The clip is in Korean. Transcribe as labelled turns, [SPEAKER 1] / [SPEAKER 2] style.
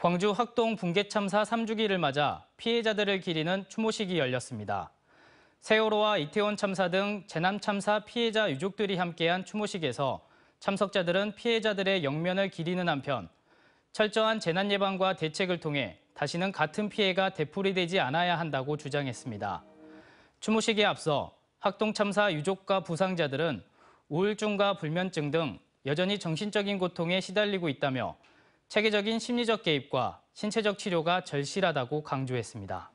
[SPEAKER 1] 광주 학동 붕괴 참사 3주기를 맞아 피해자들을 기리는 추모식이 열렸습니다. 세월호와 이태원 참사 등 재난 참사 피해자 유족들이 함께한 추모식에서 참석자들은 피해자들의 영면을 기리는 한편 철저한 재난 예방과 대책을 통해 다시는 같은 피해가 되풀이되지 않아야 한다고 주장했습니다. 추모식에 앞서 학동 참사 유족과 부상자들은 우울증과 불면증 등 여전히 정신적인 고통에 시달리고 있다며 체계적인 심리적 개입과 신체적 치료가 절실하다고 강조했습니다.